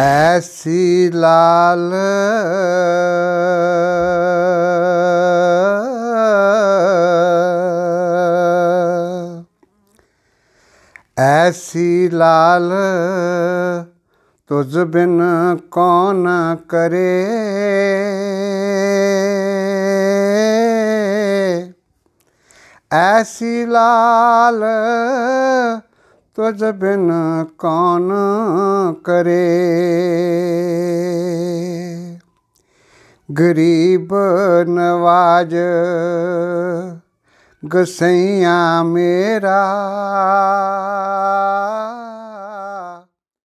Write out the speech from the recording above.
ऐसी लाल ऐसी लाल तुझ बिन कौन करे ऐसी लाल तुझ बिन कौन करे गरीब नवाज गसैया मेरा